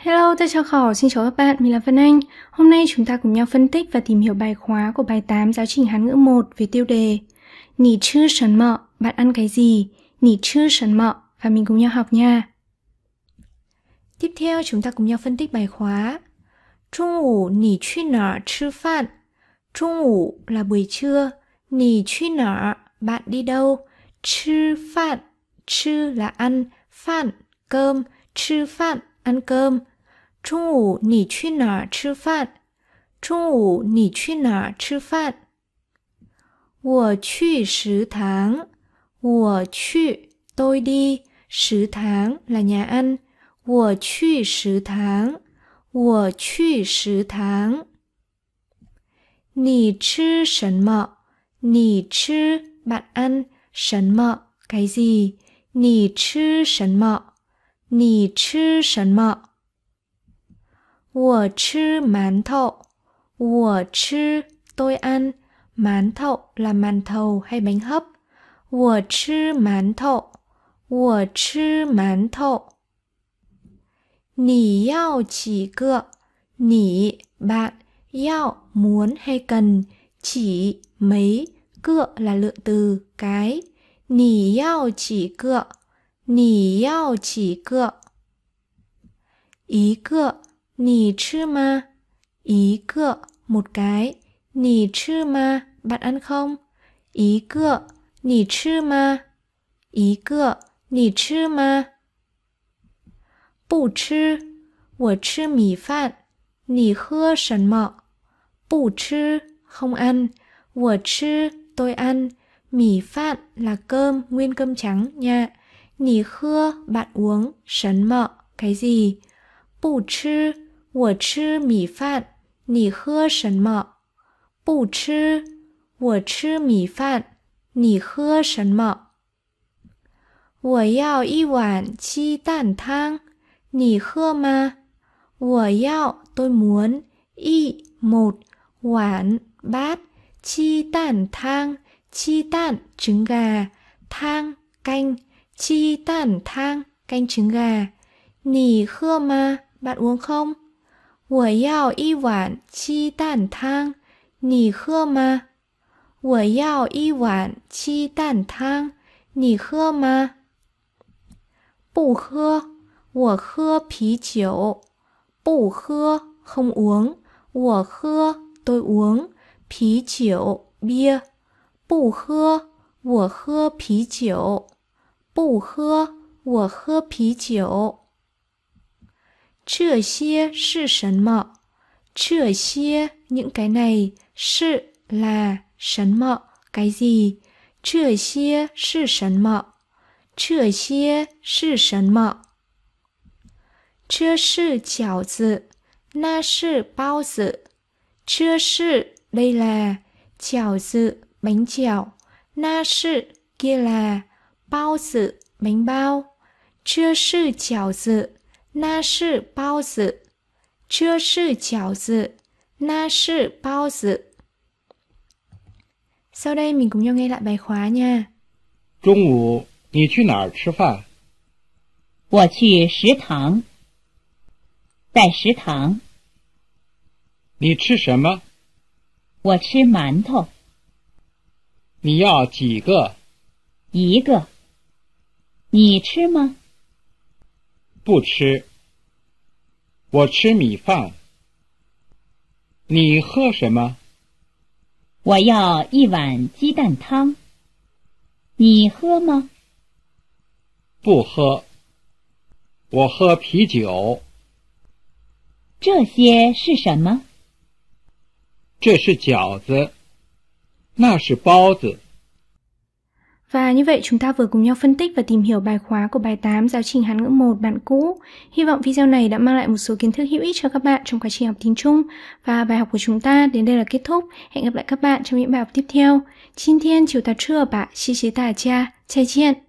Hello, tôi chào Khỏ. xin chào các bạn, mình là Vân Anh. Hôm nay chúng ta cùng nhau phân tích và tìm hiểu bài khóa của bài 8 giáo trình Hán ngữ 1 về tiêu đề Nỉ chư sần mợ, bạn ăn cái gì? Nỉ chư sần mợ và mình cùng nhau học nha. Tiếp theo chúng ta cùng nhau phân tích bài khóa Trung ủ nỉ chư nở chư phạn Trung ủ là buổi trưa Nỉ chư nở, bạn đi đâu? Chư phạn, chư là ăn, phạn, cơm, chư phạn ăn cơm. Trung 午你去哪吃饭？中午你去哪吃饭？我去食堂。我去 tôi đi, 食堂 là nhà ăn. 我去食堂。我去食堂。你吃什么？你吃 bạn ăn, 什么 cái gì? 你吃什么？你吃什么？我吃馒头。我吃 tôi ăn. Mán thậu là màn thầu hay bánh hấp. Wǒ chì mán thậu. Wǒ chì mán thậu. Nǐ yào chỉ cựa. Nǐ bạn, yào muốn hay cần, chỉ mấy, cựa là lượng từ cái. Nǐ yào chỉ cựa. 你要几个？一个，你吃吗？一个，một cái，你吃吗？bạn ăn không？一个，你吃吗？一个，你吃吗？不吃，我吃米饭。你喝什么？不吃，không ăn，我吃，tôi ăn，米饭是 cơm，nguyên cơm trắng，nha。你喝 bạn uống, 什么 cái gì. 不吃我吃米饭，你喝什么？不吃我吃米饭，你喝什么？我要一碗鸡蛋汤，你喝吗？我要 tôi muốn y một 碗 bát chi tản thang chi tản trứng gà thang canh 鸡蛋汤，蛋炒饭，你喝吗？你喝吗？我要一碗鸡蛋汤，你喝吗？不喝，我喝啤酒。不喝，không n g 我喝，tôi u n g 啤酒，bi。不喝，我喝啤酒。不喝，我喝啤酒。这些是什么？这些 những cái này sự là sấn mọ cái gì? Chưa xie sư sấn mọ. Chưa xie sư sấn mọ. Chưa sư chảo dự. Na sư bao dự. Chưa sư đây là chảo dự bánh chảo. Na sư kia là 包子、名包，这是饺子，那是包子，这是饺子，那是包子。sau đây mình c n g nhau nghe lại bài khóa nha. 中午你去哪儿吃饭？我去食堂，在食堂。你吃什么？我吃馒头。你要几个？一个。你吃吗？不吃。我吃米饭。你喝什么？我要一碗鸡蛋汤。你喝吗？不喝。我喝啤酒。这些是什么？这是饺子，那是包子。Và như vậy chúng ta vừa cùng nhau phân tích và tìm hiểu bài khóa của bài 8 giáo trình Hán ngữ 1 bạn cũ. Hy vọng video này đã mang lại một số kiến thức hữu ích cho các bạn trong quá trình học tiếng Trung. Và bài học của chúng ta đến đây là kết thúc. Hẹn gặp lại các bạn trong những bài học tiếp theo. 今天就到这吧，谢谢大家，再见。thiên chiều trưa tả cha